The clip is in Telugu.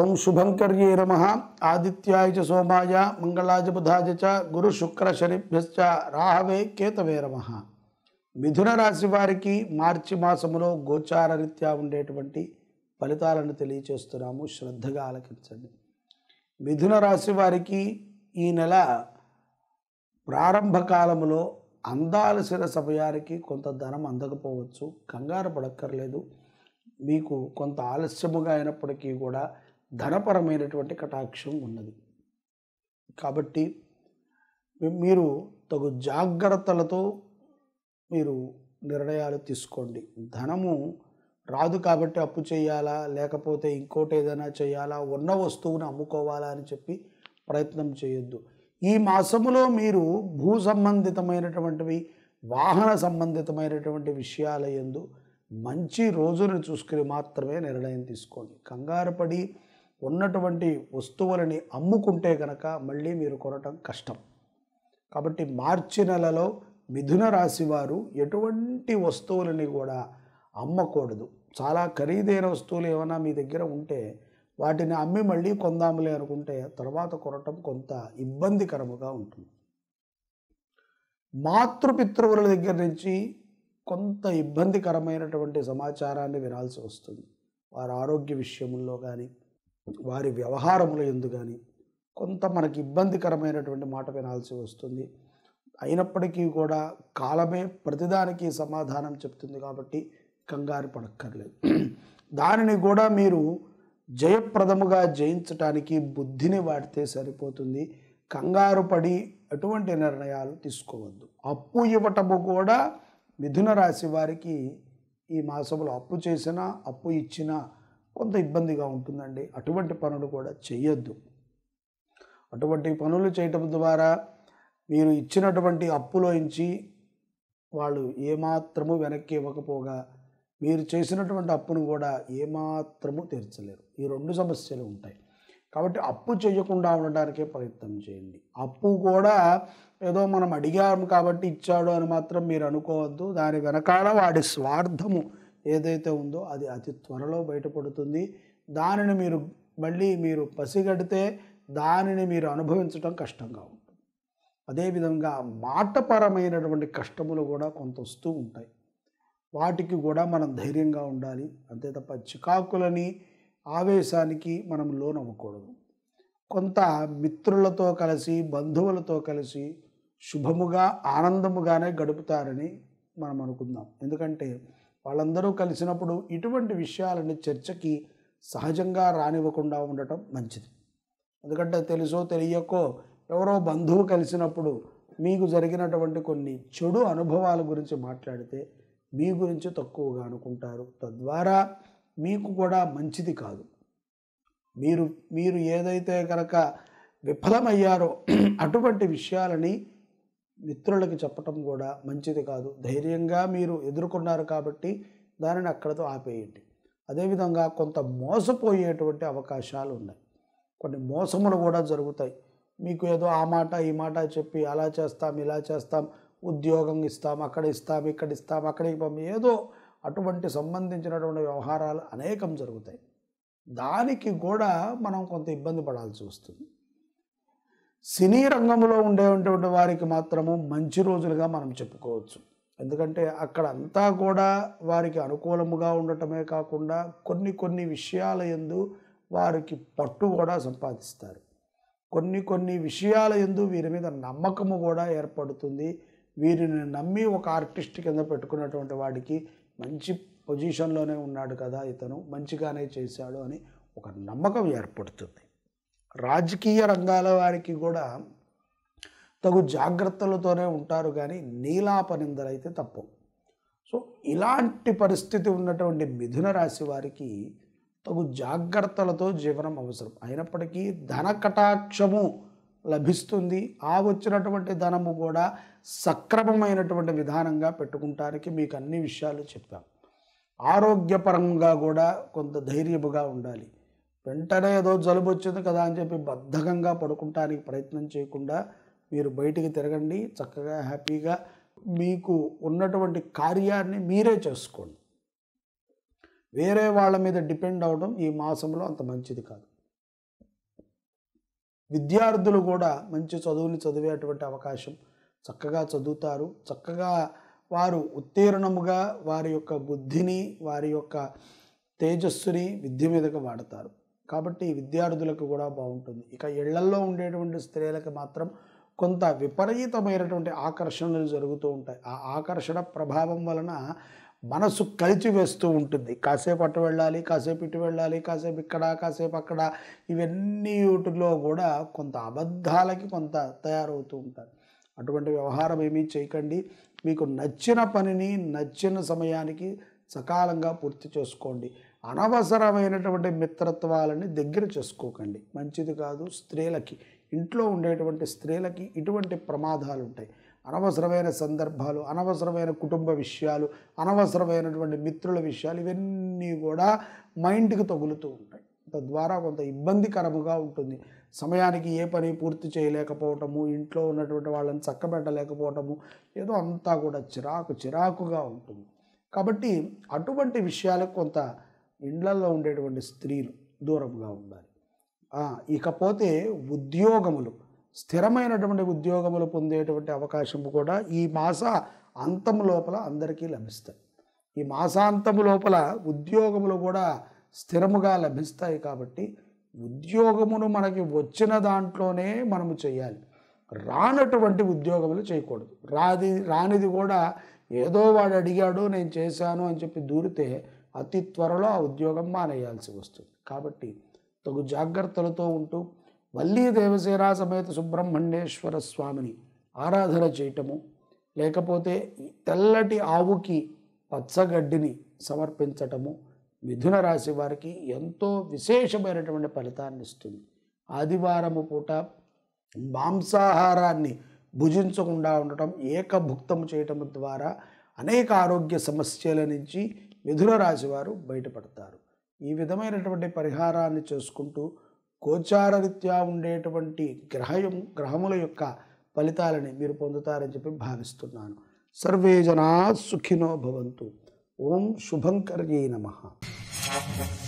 ఓం శుభంకర్యే నమ ఆదిత్యాయ సోమాయ మంగళాయ బుధాయ చ గురు శుక్ర శనిభ్యశ్చ రాహవే కేతవే నమ మిథున రాశి వారికి మార్చి మాసములో గోచార రీత్యా ఉండేటువంటి ఫలితాలను తెలియచేస్తున్నాము శ్రద్ధగా ఆలకించండి మిథున రాశి వారికి ఈ నెల ప్రారంభ కాలంలో అందాల శిరస కొంత ధనం అందకపోవచ్చు కంగారు పడక్కర్లేదు మీకు కొంత ఆలస్యముగా అయినప్పటికీ కూడా ధనపరమైనటువంటి కటాక్షం ఉన్నది కాబట్టి మీరు తగు జాగ్రత్తలతో మీరు నిర్ణయాలు తీసుకోండి ధనము రాదు కాబట్టి అప్పు చేయాలా లేకపోతే ఇంకోటి ఏదైనా చేయాలా ఉన్న వస్తువును అమ్ముకోవాలా అని చెప్పి ప్రయత్నం చేయొద్దు ఈ మాసములో మీరు భూ సంబంధితమైనటువంటివి వాహన సంబంధితమైనటువంటి విషయాల ఎందు మంచి రోజును చూసుకుని మాత్రమే నిర్ణయం తీసుకోండి కంగారు పడి ఉన్నటువంటి వస్తువులని అమ్ముకుంటే కనుక మళ్ళీ మీరు కొనటం కష్టం కాబట్టి మార్చి నెలలో మిథున రాశి వారు ఎటువంటి వస్తువులని కూడా అమ్మకూడదు చాలా ఖరీదైన వస్తువులు ఏమైనా మీ దగ్గర ఉంటే వాటిని అమ్మి మళ్ళీ కొందాములే అనుకుంటే తర్వాత కొనటం కొంత ఇబ్బందికరముగా ఉంటుంది మాతృపితృవుల దగ్గర నుంచి కొంత ఇబ్బందికరమైనటువంటి సమాచారాన్ని వినాల్సి వస్తుంది వారి ఆరోగ్య విషయంలో కానీ వారి వ్యవహారముల ఎందు కానీ కొంత మనకి ఇబ్బందికరమైనటువంటి మాట వినాల్సి వస్తుంది అయినప్పటికీ కూడా కాలమే ప్రతిదానికి సమాధానం చెప్తుంది కాబట్టి కంగారు పడక్కర్లేదు దానిని కూడా మీరు జయప్రదముగా జయించటానికి బుద్ధిని వాడితే సరిపోతుంది కంగారు పడి అటువంటి నిర్ణయాలు తీసుకోవద్దు అప్పు ఇవ్వటము కూడా మిథున రాశి వారికి ఈ మాసంలో అప్పు చేసినా అప్పు ఇచ్చినా కొంత ఇబ్బందిగా ఉంటుందండి అటువంటి పనులు కూడా చేయొద్దు అటువంటి పనులు చేయటం ద్వారా మీరు ఇచ్చినటువంటి అప్పులోంచి వాళ్ళు ఏమాత్రము వెనక్కి ఇవ్వకపోగా మీరు చేసినటువంటి అప్పును కూడా ఏమాత్రము తీర్చలేరు ఈ రెండు సమస్యలు ఉంటాయి కాబట్టి అప్పు చేయకుండా ఉండడానికే ప్రయత్నం చేయండి అప్పు కూడా ఏదో మనం అడిగాము కాబట్టి ఇచ్చాడు అని మాత్రం మీరు అనుకోవద్దు దాని వెనకాల వాడి స్వార్థము ఏదైతే ఉందో అది అతి త్వరలో బయటపడుతుంది దానిని మీరు మళ్ళీ మీరు పసిగడితే దానిని మీరు అనుభవించడం కష్టంగా ఉంటుంది అదేవిధంగా మాటపరమైనటువంటి కష్టములు కూడా కొంత వస్తూ ఉంటాయి వాటికి కూడా మనం ధైర్యంగా ఉండాలి అంతే తప్ప చికాకులని ఆవేశానికి మనం లోనవ్వకూడదు కొంత మిత్రులతో కలిసి బంధువులతో కలిసి శుభముగా ఆనందముగానే గడుపుతారని మనం అనుకుందాం ఎందుకంటే వాళ్ళందరూ కలిసినప్పుడు ఇటువంటి విషయాలని చర్చకి సహజంగా రానివ్వకుండా ఉండటం మంచిది ఎందుకంటే తెలుసో తెలియకో ఎవరో బంధువు కలిసినప్పుడు మీకు జరిగినటువంటి కొన్ని చెడు అనుభవాల గురించి మాట్లాడితే మీ గురించి తక్కువగా అనుకుంటారు తద్వారా మీకు కూడా మంచిది కాదు మీరు మీరు ఏదైతే కనుక విఫలమయ్యారో అటువంటి విషయాలని మిత్రులకి చెప్పటం కూడా మంచిది కాదు ధైర్యంగా మీరు ఎదుర్కొన్నారు కాబట్టి దానిని అక్కడతో ఆపేయండి అదేవిధంగా కొంత మోసపోయేటువంటి అవకాశాలు ఉన్నాయి కొన్ని మోసములు కూడా జరుగుతాయి మీకు ఏదో ఆ మాట ఈ మాట చెప్పి అలా చేస్తాం ఇలా చేస్తాం ఉద్యోగం ఇస్తాం అక్కడ ఇస్తాం ఇక్కడ ఇస్తాం అక్కడికి పంపి ఏదో అటువంటి సంబంధించినటువంటి వ్యవహారాలు అనేకం జరుగుతాయి దానికి కూడా మనం కొంత ఇబ్బంది పడాల్సి వస్తుంది సినీ రంగంలో ఉండేటువంటి వారికి మాత్రము మంచి రోజులుగా మనం చెప్పుకోవచ్చు ఎందుకంటే అక్కడ అంతా కూడా వారికి అనుకూలముగా ఉండటమే కాకుండా కొన్ని కొన్ని విషయాల ఎందు వారికి పట్టు కూడా సంపాదిస్తారు కొన్ని కొన్ని విషయాల ఎందు వీరి మీద నమ్మకము కూడా ఏర్పడుతుంది వీరిని నమ్మి ఒక ఆర్టిస్ట్ కింద పెట్టుకున్నటువంటి వాడికి మంచి పొజిషన్లోనే ఉన్నాడు కదా ఇతను మంచిగానే చేశాడు అని ఒక నమ్మకం ఏర్పడుతుంది రాజకీయ రంగాల వారికి కూడా తగు జాగ్రత్తలతోనే ఉంటారు కానీ నీలా నిందలైతే తప్పు సో ఇలాంటి పరిస్థితి ఉన్నటువంటి మిథున రాశి వారికి తగు జాగ్రత్తలతో జీవనం అవసరం అయినప్పటికీ ధన కటాక్షము లభిస్తుంది ఆ వచ్చినటువంటి ధనము కూడా సక్రమమైనటువంటి విధానంగా పెట్టుకుంటానికి మీకు అన్ని విషయాలు చెప్తాం ఆరోగ్యపరంగా కూడా కొంత ధైర్యముగా ఉండాలి వెంటనే ఏదో జలుబు వచ్చింది కదా అని చెప్పి బద్ధకంగా పడుకుంటానికి ప్రయత్నం చేయకుండా మీరు బయటికి తిరగండి చక్కగా హ్యాపీగా మీకు ఉన్నటువంటి కార్యాన్ని మీరే చేసుకోండి వేరే వాళ్ళ మీద డిపెండ్ అవడం ఈ మాసంలో అంత మంచిది కాదు విద్యార్థులు కూడా మంచి చదువులు చదివేటువంటి అవకాశం చక్కగా చదువుతారు చక్కగా వారు ఉత్తీర్ణముగా వారి యొక్క బుద్ధిని వారి యొక్క తేజస్సుని విద్య మీదకు వాడతారు కాబట్టి విద్యార్థులకు కూడా బాగుంటుంది ఇక ఇళ్లల్లో ఉండేటువంటి స్త్రీలకు మాత్రం కొంత విపరీతమైనటువంటి ఆకర్షణలు జరుగుతూ ఉంటాయి ఆ ఆకర్షణ ప్రభావం వలన మనసు కలిచి వేస్తూ ఉంటుంది కాసేపు అటు వెళ్ళాలి కాసేపు ఇటు వెళ్ళాలి కాసేపు ఇక్కడ కాసేపు అక్కడ ఇవన్నీ వీటిలో కూడా కొంత అబద్ధాలకి కొంత తయారవుతూ ఉంటారు అటువంటి వ్యవహారం ఏమీ చేయకండి మీకు నచ్చిన పనిని నచ్చిన సమయానికి సకాలంగా పూర్తి చేసుకోండి అనవసరమైనటువంటి మిత్రత్వాలని దగ్గర చేసుకోకండి మంచిది కాదు స్త్రీలకి ఇంట్లో ఉండేటువంటి స్త్రీలకి ఇటువంటి ప్రమాదాలు ఉంటాయి అనవసరమైన సందర్భాలు అనవసరమైన కుటుంబ విషయాలు అనవసరమైనటువంటి మిత్రుల విషయాలు ఇవన్నీ కూడా మైండ్కి తగులుతూ ఉంటాయి తద్వారా కొంత ఇబ్బందికరముగా ఉంటుంది సమయానికి ఏ పని పూర్తి చేయలేకపోవటము ఇంట్లో ఉన్నటువంటి వాళ్ళని చక్కబెట్టలేకపోవటము ఏదో అంతా కూడా చిరాకు చిరాకుగా ఉంటుంది కాబట్టి అటువంటి విషయాలకు కొంత ఇండ్లల్లో ఉండేటువంటి స్త్రీలు దూరంగా ఉండాలి ఇకపోతే ఉద్యోగములు స్థిరమైనటువంటి ఉద్యోగములు పొందేటువంటి అవకాశం కూడా ఈ మాస అంతం లోపల అందరికీ లభిస్తాయి ఈ మాసాంతము లోపల ఉద్యోగములు కూడా స్థిరముగా లభిస్తాయి కాబట్టి ఉద్యోగమును మనకి వచ్చిన దాంట్లోనే మనము చేయాలి రానటువంటి ఉద్యోగములు చేయకూడదు రాది రానిది కూడా ఏదో వాడు అడిగాడు నేను చేశాను అని చెప్పి దూరితే అతి త్వరలో ఆ ఉద్యోగం మానేయాల్సి వస్తుంది కాబట్టి తగు జాగ్రత్తలతో ఉంటూ మళ్ళీ దేవసేనా సమేత సుబ్రహ్మణ్యేశ్వర స్వామిని ఆరాధన చేయటము లేకపోతే తెల్లటి ఆవుకి పచ్చగడ్డిని సమర్పించటము మిథున రాశి వారికి ఎంతో విశేషమైనటువంటి ఫలితాన్ని ఇస్తుంది ఆదివారము పూట మాంసాహారాన్ని భుజించకుండా ఉండటం ఏకభుక్తము చేయటం ద్వారా అనేక ఆరోగ్య సమస్యల నుంచి మిథున రాశి వారు బయటపడతారు ఈ విధమైనటువంటి పరిహారాన్ని చేసుకుంటూ గోచారరీత్యా ఉండేటువంటి గ్రహం గ్రహముల యొక్క ఫలితాలని మీరు పొందుతారని చెప్పి భావిస్తున్నాను సర్వే జనా సుఖినో భవంతు ओम शुभंकर नमः